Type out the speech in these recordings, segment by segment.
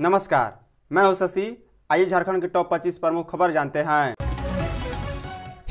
नमस्कार मैं हूं शशि आइए झारखंड के टॉप 25 प्रमुख खबर जानते हैं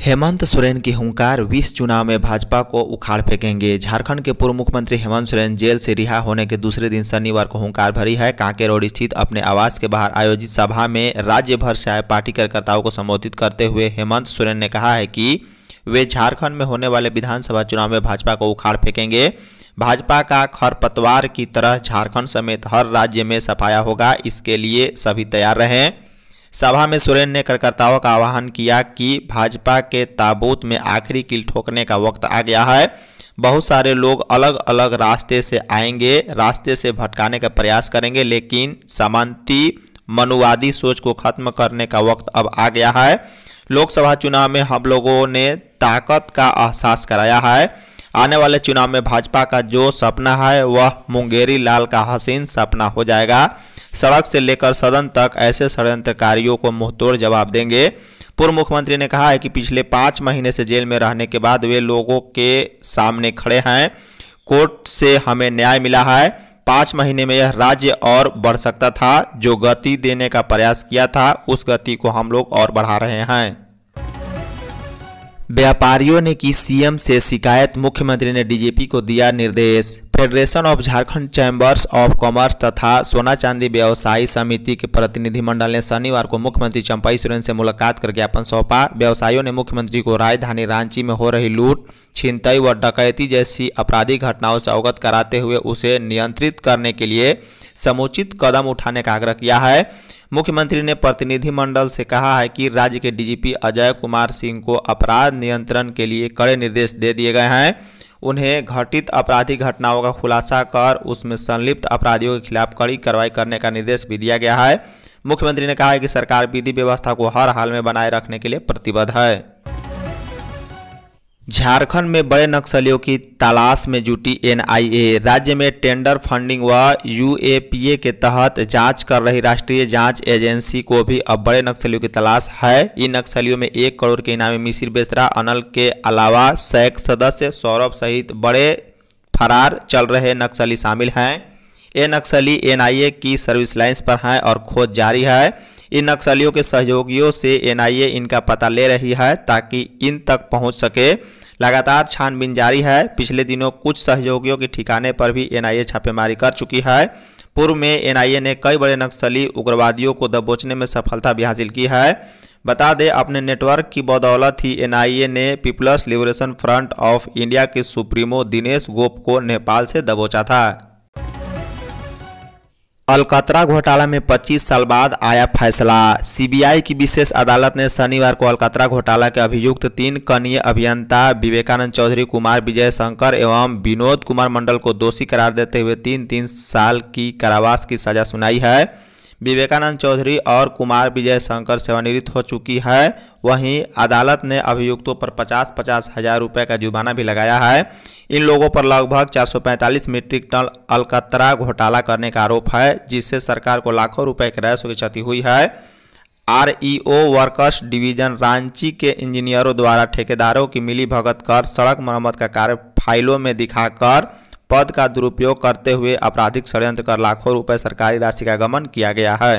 हेमंत सोरेन की हुंकार 20 चुनाव में भाजपा को उखाड़ फेंकेंगे झारखंड के पूर्व मुख्यमंत्री हेमंत सोरेन जेल से रिहा होने के दूसरे दिन शनिवार को हुंकार भरी है कांके रोड स्थित अपने आवास के बाहर आयोजित सभा में राज्य भर से आए पार्टी कार्यकर्ताओं को संबोधित करते हुए हेमंत सोरेन ने कहा है कि वे झारखंड में होने वाले विधानसभा चुनाव में भाजपा को उखाड़ फेंकेंगे भाजपा का खरपतवार की तरह झारखंड समेत हर राज्य में सफाया होगा इसके लिए सभी तैयार रहें सभा में सुरेन ने कार्यकर्ताओं का आह्वान किया कि भाजपा के ताबूत में आखिरी किल ठोकने का वक्त आ गया है बहुत सारे लोग अलग अलग रास्ते से आएंगे रास्ते से भटकाने का प्रयास करेंगे लेकिन सामंती मनुवादी सोच को खत्म करने का वक्त अब आ गया है लोकसभा चुनाव में हम लोगों ने ताकत का एहसास कराया है आने वाले चुनाव में भाजपा का जो सपना है वह मुंगेरी लाल का हसीन सपना हो जाएगा सड़क से लेकर सदन तक ऐसे षडयंत्रकारियों को मुंहतोड़ जवाब देंगे पूर्व मुख्यमंत्री ने कहा है कि पिछले पाँच महीने से जेल में रहने के बाद वे लोगों के सामने खड़े हैं कोर्ट से हमें न्याय मिला है पाँच महीने में यह राज्य और बढ़ सकता था जो गति देने का प्रयास किया था उस गति को हम लोग और बढ़ा रहे हैं व्यापारियों ने की सीएम से शिकायत मुख्यमंत्री ने डीजीपी को दिया निर्देश federation of Jharkhand chambers of commerce तथा सोना चांदी व्यवसायी समिति के प्रतिनिधिमंडल ने शनिवार को मुख्यमंत्री चंपाई सोरेन से मुलाकात कर ज्ञापन सौंपा व्यवसायियों ने मुख्यमंत्री को राजधानी रांची में हो रही लूट छिनतई व डकैती जैसी आपराधिक घटनाओं से अवगत कराते हुए उसे नियंत्रित करने के लिए समुचित कदम उठाने का आग्रह किया है मुख्यमंत्री ने प्रतिनिधिमंडल से कहा है कि राज्य के डीजीपी अजय कुमार सिंह को अपराध नियंत्रण के लिए कड़े निर्देश दे दिए गए हैं उन्हें घटित आपराधिक घटनाओं का खुलासा कर उसमें संलिप्त अपराधियों के खिलाफ कड़ी कार्रवाई करने का निर्देश भी दिया गया है मुख्यमंत्री ने कहा है कि सरकार विधि व्यवस्था को हर हाल में बनाए रखने के लिए प्रतिबद्ध है झारखंड में बड़े नक्सलियों की तलाश में जुटी एनआईए राज्य में टेंडर फंडिंग व यूएपीए के तहत जांच कर रही राष्ट्रीय जांच एजेंसी को भी अब बड़े नक्सलियों की तलाश है इन नक्सलियों में एक करोड़ के इनामी मिसिर बेसरा अनल के अलावा सैक सदस्य सौरभ सहित बड़े फरार चल रहे नक्सली शामिल हैं ये नक्सली एन की सर्विस लाइन्स पर हैं और खोज जारी है इन नक्सलियों के सहयोगियों से एनआईए इनका पता ले रही है ताकि इन तक पहुंच सके लगातार छानबीन जारी है पिछले दिनों कुछ सहयोगियों के ठिकाने पर भी एनआईए छापेमारी कर चुकी है पूर्व में एनआईए ने कई बड़े नक्सली उग्रवादियों को दबोचने में सफलता भी हासिल की है बता दें अपने नेटवर्क की बदौलत ही एनआईए ने people's liberation front of India के सुप्रीमो दिनेश गोप को नेपाल से दबोचा था अलकतरा घोटाला में 25 साल बाद आया फैसला सीबीआई की विशेष अदालत ने शनिवार को अलकतरा घोटाला के अभियुक्त तीन कनीय अभियंता विवेकानंद चौधरी कुमार विजय शंकर एवं विनोद कुमार मंडल को दोषी करार देते हुए तीन तीन साल की कारावास की सजा सुनाई है विवेकानंद चौधरी और कुमार विजय शंकर सेवानिवृत्त हो चुकी है वहीं अदालत ने अभियुक्तों पर पचास पचास हजार रुपये का जुर्माना भी लगाया है इन लोगों पर लगभग 445 मीट्रिक टन अलकतरा घोटाला करने का आरोप है जिससे सरकार को लाखों रुपए के राजस्व की क्षति हुई है ओ वर्कर्स डिवीजन रांची के इंजीनियरों द्वारा ठेकेदारों की मिली भगत कर सड़क मरम्मत का कार्य फाइलों में दिखाकर पद का दुरुपयोग करते हुए आपराधिक षडयंत्र कर लाखों रुपए सरकारी राशि का गमन किया गया है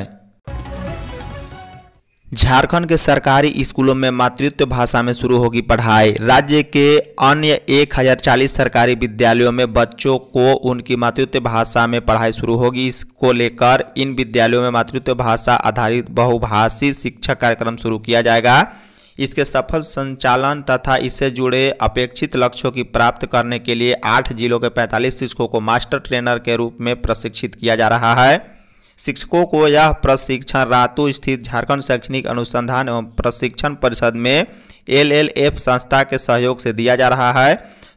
झारखंड के सरकारी स्कूलों में मातृत्व भाषा में शुरू होगी पढ़ाई राज्य के अन्य 1040 सरकारी विद्यालयों में बच्चों को उनकी मातृत्व भाषा में पढ़ाई शुरू होगी इसको लेकर इन विद्यालयों में मातृत्व भाषा आधारित बहुभाषी शिक्षा कार्यक्रम शुरू किया जाएगा इसके सफल संचालन तथा इससे जुड़े अपेक्षित लक्ष्यों की प्राप्त करने के लिए आठ जिलों के पैंतालीस शिक्षकों को मास्टर ट्रेनर के रूप में प्रशिक्षित किया जा रहा है शिक्षकों को यह प्रशिक्षण रातू स्थित झारखंड शैक्षणिक अनुसंधान एवं प्रशिक्षण परिषद में एल संस्था के सहयोग से दिया जा रहा है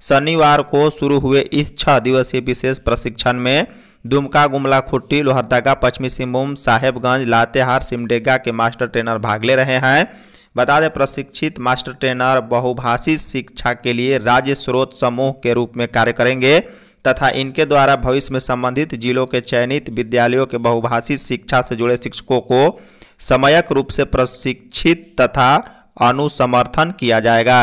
शनिवार को शुरू हुए इस छः दिवसीय विशेष प्रशिक्षण में दुमका गुमला खुट्टी लोहरदगा पश्चिमी सिंहभूम साहेबगंज लातेहार सिमडेगा के मास्टर ट्रेनर भाग ले रहे हैं बता दें प्रशिक्षित मास्टर ट्रेनर बहुभाषी शिक्षा के लिए राज्य स्रोत समूह के रूप में कार्य करेंगे तथा इनके द्वारा भविष्य में संबंधित जिलों के चयनित विद्यालयों के बहुभाषी शिक्षा से जुड़े शिक्षकों को समयक रूप से प्रशिक्षित तथा अनुसमर्थन किया जाएगा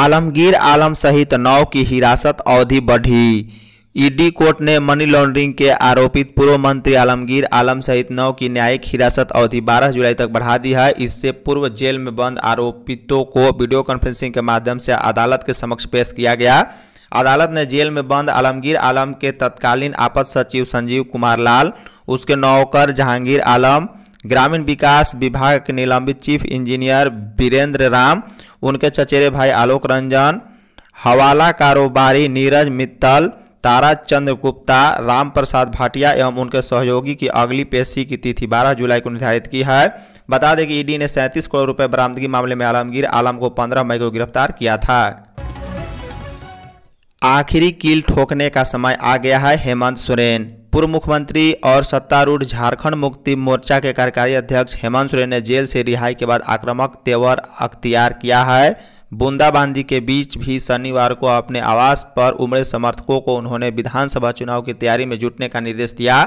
आलमगीर आलम सहित नौ की हिरासत अवधि बढ़ी ईडी कोर्ट ने मनी लॉन्ड्रिंग के आरोपित पूर्व मंत्री आलमगीर आलम सहित नौ की न्यायिक हिरासत अवधि 12 जुलाई तक बढ़ा दी है इससे पूर्व जेल में बंद आरोपितों को वीडियो कॉन्फ्रेंसिंग के माध्यम से अदालत के समक्ष पेश किया गया अदालत ने जेल में बंद आलमगीर आलम के तत्कालीन आपद सचिव संजीव कुमार लाल उसके नौकर जहांगीर आलम ग्रामीण विकास विभाग के निलंबित चीफ इंजीनियर वीरेंद्र राम उनके चचेरे भाई आलोक रंजन हवाला कारोबारी नीरज मित्तल तारा चंद्र गुप्ता राम प्रसाद भाटिया एवं उनके सहयोगी की अगली पेशी की तिथि 12 जुलाई को निर्धारित की है बता दें कि ईडी ने सैंतीस करोड़ रुपए बरामदगी मामले में आलमगीर आलम को 15 मई को गिरफ्तार किया था आखिरी कील ठोकने का समय आ गया है हेमंत सोरेन पूर्व मुख्यमंत्री और सत्तारूढ़ झारखंड मुक्ति मोर्चा के कार्यकारी अध्यक्ष हेमंत सोरेन ने जेल से रिहाई के बाद आक्रामक तेवर अख्तियार किया है बूंदाबांदी के बीच भी शनिवार को अपने आवास पर उमड़े समर्थकों को उन्होंने विधानसभा चुनाव की तैयारी में जुटने का निर्देश दिया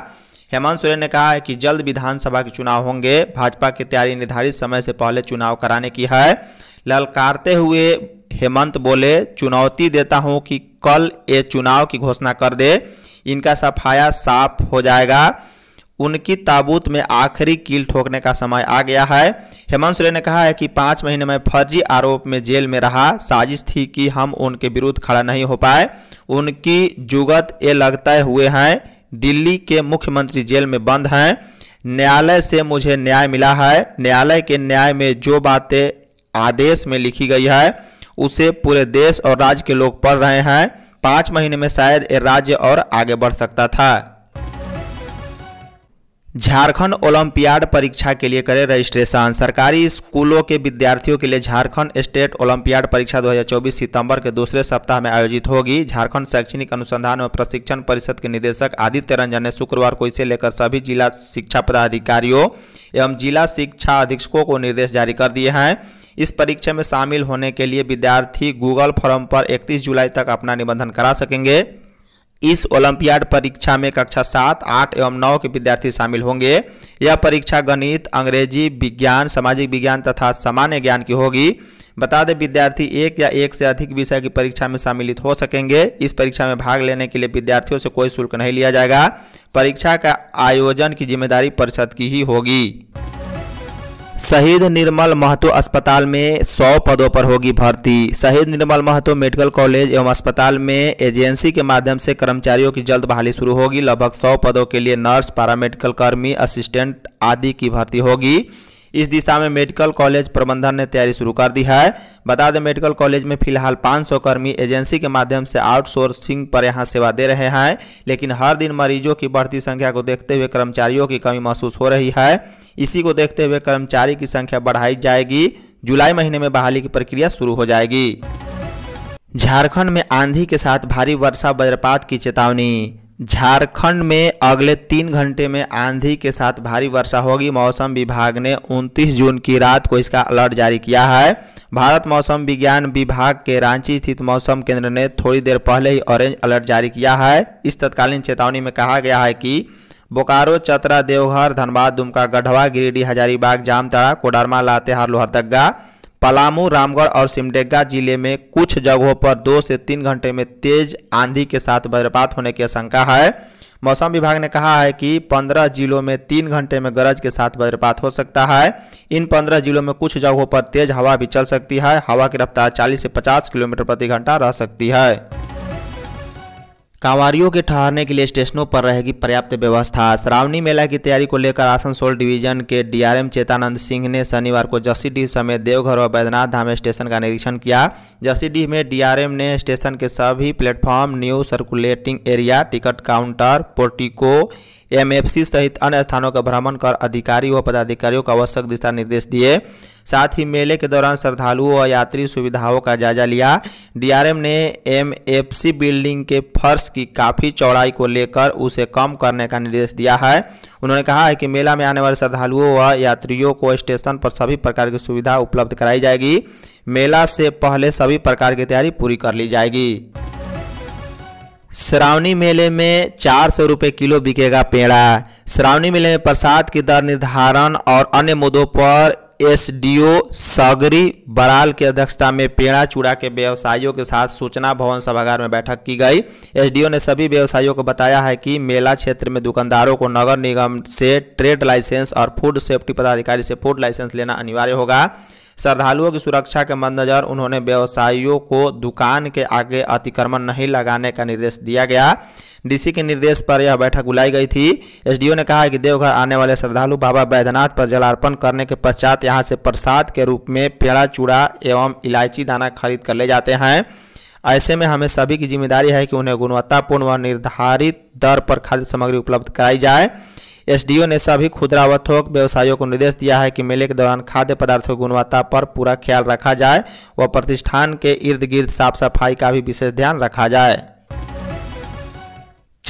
हेमंत सोरेन ने कहा है कि जल्द विधानसभा के चुनाव होंगे भाजपा की तैयारी निर्धारित समय से पहले चुनाव कराने की है ललकारते हुए हेमंत बोले चुनौती देता हूं कि कल ये चुनाव की घोषणा कर दे इनका सफाया साफ हो जाएगा उनकी ताबूत में आखिरी कील ठोकने का समय आ गया है हेमंत सोरेन ने कहा है कि पाँच महीने में फर्जी आरोप में जेल में रहा साजिश थी कि हम उनके विरुद्ध खड़ा नहीं हो पाए उनकी जुगत ये लगते हुए हैं दिल्ली के मुख्यमंत्री जेल में बंद हैं न्यायालय से मुझे न्याय मिला है न्यायालय के न्याय में जो बातें आदेश में लिखी गई है उसे पूरे देश और राज्य के लोग पढ़ रहे हैं पांच महीने में शायद ये राज्य और आगे बढ़ सकता था झारखंड ओलंपियाड परीक्षा के लिए करें रजिस्ट्रेशन सरकारी स्कूलों के विद्यार्थियों के लिए झारखंड स्टेट ओलंपियाड परीक्षा 2024 सितंबर के दूसरे सप्ताह में आयोजित होगी झारखंड शैक्षणिक अनुसंधान एवं प्रशिक्षण परिषद के निदेशक आदित्य रंजन ने शुक्रवार को इसे लेकर सभी जिला शिक्षा पदाधिकारियों एवं जिला शिक्षा अधीक्षकों को निर्देश जारी कर दिए हैं इस परीक्षा में शामिल होने के लिए विद्यार्थी गूगल फॉर्म पर 31 जुलाई तक अपना निबंधन करा सकेंगे इस ओलंपियाड परीक्षा में कक्षा सात आठ एवं नौ के विद्यार्थी शामिल होंगे यह परीक्षा गणित अंग्रेजी विज्ञान सामाजिक विज्ञान तथा सामान्य ज्ञान की होगी बता दें विद्यार्थी एक या एक से अधिक विषय की परीक्षा में सम्मिलित हो सकेंगे इस परीक्षा में भाग लेने के लिए विद्यार्थियों से कोई शुल्क नहीं लिया जाएगा परीक्षा का आयोजन की जिम्मेदारी परिषद की ही होगी शहीद निर्मल महतो अस्पताल में 100 पदों पर होगी भर्ती शहीद निर्मल महतो मेडिकल कॉलेज एवं अस्पताल में एजेंसी के माध्यम से कर्मचारियों की जल्द बहाली शुरू होगी लगभग 100 पदों के लिए नर्स पैरामेडिकल कर्मी असिस्टेंट आदि की भर्ती होगी इस दिशा में मेडिकल कॉलेज प्रबंधन ने तैयारी शुरू कर दी है बता दें मेडिकल कॉलेज में फिलहाल 500 कर्मी एजेंसी के माध्यम से आउटसोर्सिंग पर यहां सेवा दे रहे हैं लेकिन हर दिन मरीजों की बढ़ती संख्या को देखते हुए कर्मचारियों की कमी महसूस हो रही है इसी को देखते हुए कर्मचारी की संख्या बढ़ाई जाएगी जुलाई महीने में बहाली की प्रक्रिया शुरू हो जाएगी झारखंड में आंधी के साथ भारी वर्षा वज्रपात की चेतावनी झारखंड में अगले तीन घंटे में आंधी के साथ भारी वर्षा होगी मौसम विभाग ने 29 जून की रात को इसका अलर्ट जारी किया है भारत मौसम विज्ञान विभाग के रांची स्थित मौसम केंद्र ने थोड़ी देर पहले ही ऑरेंज अलर्ट जारी किया है इस तत्कालीन चेतावनी में कहा गया है कि बोकारो चतरा देवघर धनबाद दुमका गढ़वा गिरिडीह हजारीबाग जामताड़ा कोडरमा लातेहार लोहरदगा पलामू रामगढ़ और सिमडेगा जिले में कुछ जगहों पर दो से तीन घंटे में तेज आंधी के साथ वज्रपात होने की आशंका है मौसम विभाग ने कहा है कि 15 जिलों में तीन घंटे में गरज के साथ वज्रपात हो सकता है इन 15 जिलों में कुछ जगहों पर तेज हवा भी चल सकती है हवा की रफ्तार 40 से 50 किलोमीटर प्रति घंटा रह सकती है कांवरियों के ठहरने के लिए स्टेशनों पर रहेगी पर्याप्त व्यवस्था श्रावणी मेला की तैयारी को लेकर आसनसोल डिवीजन के डीआरएम चेतानंद सिंह ने शनिवार को जसीडीह समेत देवघर और बैद्यनाथ धाम स्टेशन का निरीक्षण किया जसीडीह में डीआरएम ने स्टेशन के सभी platform new circulating area ticket counter portico एम सहित अन्य स्थानों का भ्रमण कर अधिकारी व पदाधिकारियों को आवश्यक दिशा निर्देश दिए साथ ही मेले के दौरान श्रद्धालुओं और यात्री सुविधाओं का जायजा लिया डीआरएम ने एम बिल्डिंग के फर्श की काफ़ी चौड़ाई को लेकर उसे कम करने का निर्देश दिया है उन्होंने कहा है कि मेला में आने वाले श्रद्धालुओं व यात्रियों को स्टेशन पर सभी प्रकार की सुविधा उपलब्ध कराई जाएगी मेला से पहले सभी प्रकार की तैयारी पूरी कर ली जाएगी श्रावणी मेले में चार सौ रुपये किलो बिकेगा पेड़ा श्रावणी मेले में प्रसाद की दर निर्धारण और अन्य मुद्दों पर एसडीओ सागरी बराल की अध्यक्षता में पेड़ा चूड़ा के व्यवसायियों के साथ सूचना भवन सभागार में बैठक की गई एसडीओ ने सभी व्यवसायियों को बताया है कि मेला क्षेत्र में दुकानदारों को नगर निगम से ट्रेड लाइसेंस और फूड सेफ्टी पदाधिकारी से फूड लाइसेंस लेना अनिवार्य होगा श्रद्धालुओं की सुरक्षा के मद्देनजर उन्होंने व्यवसायियों को दुकान के आगे अतिक्रमण नहीं लगाने का निर्देश दिया गया डीसी के निर्देश पर यह बैठक बुलाई गई थी एसडीओ ने कहा कि देवघर आने वाले श्रद्धालु बाबा बैद्यनाथ पर जलार्पण करने के पश्चात यहाँ से प्रसाद के रूप में पेड़ा चूड़ा एवं इलायची दाना खरीद कर ले जाते हैं ऐसे में हमें सभी की जिम्मेदारी है कि उन्हें गुणवत्तापूर्ण व निर्धारित दर पर खाद्य सामग्री उपलब्ध कराई जाए एसडीओ ने सभी खुदरा व थोक व्यवसायियों को निर्देश दिया है कि मेले के दौरान खाद्य पदार्थों की गुणवत्ता पर पूरा ख्याल रखा जाए व प्रतिष्ठान के इर्द गिर्द साफ सफाई का भी विशेष ध्यान रखा जाए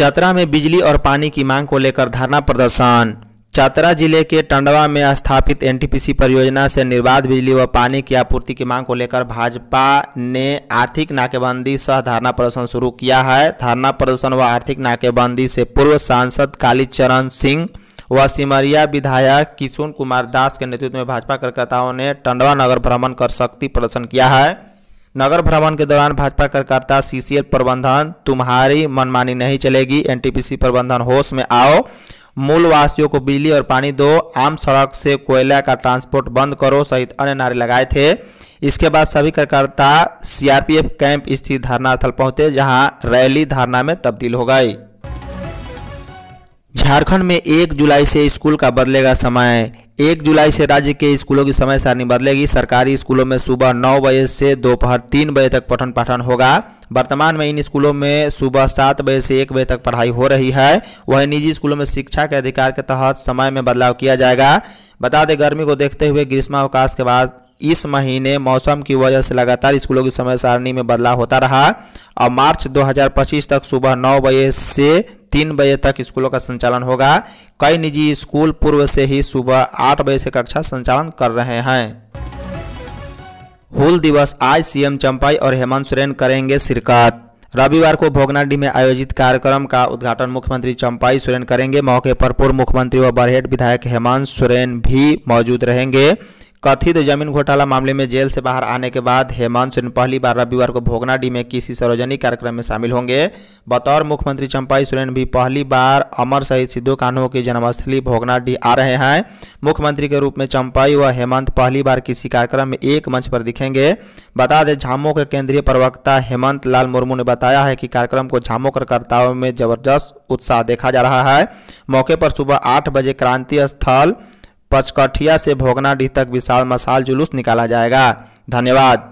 चतरा में बिजली और पानी की मांग को लेकर धरना प्रदर्शन चतरा जिले के टंडवा में स्थापित एनटीपीसी परियोजना से निर्बाध बिजली व पानी की आपूर्ति की मांग को लेकर भाजपा ने आर्थिक नाकेबंदी सह धरना प्रदर्शन शुरू किया है धरना प्रदर्शन व आर्थिक नाकेबंदी से पूर्व सांसद कालीचरण सिंह व सिमरिया विधायक किशुन कुमार दास के नेतृत्व में भाजपा कार्यकर्ताओं ने टंडवा नगर भ्रमण कर शक्ति प्रदर्शन किया है नगर भ्रमण के दौरान भाजपा कार्यकर्ता सीसीएल प्रबंधन तुम्हारी मनमानी नहीं चलेगी एनटीपीसी प्रबंधन होश में आओ मूल वासियों को बिजली और पानी दो आम सड़क से कोयला का ट्रांसपोर्ट बंद करो सहित अन्य नारे लगाए थे इसके बाद सभी कार्यकर्ता सीआरपीएफ कैंप स्थित धरना स्थल पहुंचे जहां रैली धरना में तब्दील हो गई झारखंड में एक जुलाई से स्कूल का बदलेगा समय एक जुलाई से राज्य के स्कूलों की समय सारणी बदलेगी सरकारी स्कूलों में सुबह नौ बजे से दोपहर तीन बजे तक पठन पाठन होगा वर्तमान में इन स्कूलों में सुबह सात बजे से एक बजे तक पढ़ाई हो रही है वहीं निजी स्कूलों में शिक्षा के अधिकार के तहत समय में बदलाव किया जाएगा बता दें गर्मी को देखते हुए ग्रीष्मावकाश के बाद इस महीने मौसम की वजह से लगातार स्कूलों की समय सारणी में बदलाव होता रहा और मार्च 2025 तक सुबह नौ बजे से तीन बजे तक स्कूलों का संचालन होगा कई निजी स्कूल पूर्व से ही सुबह आठ बजे से कक्षा संचालन कर रहे हैं हुल दिवस आज सीएम चंपाई और हेमंत सोरेन करेंगे शिरकत रविवार को भोगनाडी में आयोजित कार्यक्रम का उद्घाटन मुख्यमंत्री चंपाई सोरेन करेंगे मौके पर पूर्व मुख्यमंत्री व बरहेट विधायक हेमंत सोरेन भी मौजूद रहेंगे कथित जमीन घोटाला मामले में जेल से बाहर आने के बाद हेमंत सोरेन पहली बार रविवार को भोगनाडी में किसी सार्वजनिक कार्यक्रम में शामिल होंगे बतौर मुख्यमंत्री चंपाई सोरेन भी पहली बार अमर शहीद सिद्धू कान्हू की जन्मस्थली भोगनाडी आ रहे हैं मुख्यमंत्री के रूप में चंपाई व हेमंत पहली बार किसी कार्यक्रम में एक मंच पर दिखेंगे बता दें झामो के केंद्रीय प्रवक्ता हेमंत लाल मुर्मू ने बताया है कि कार्यक्रम को झामो कार्यकर्ताओं में जबरदस्त उत्साह देखा जा रहा है मौके पर सुबह आठ बजे क्रांति स्थल पचकठिया से भोगनाडीह तक विशाल मशाल जुलूस निकाला जाएगा धन्यवाद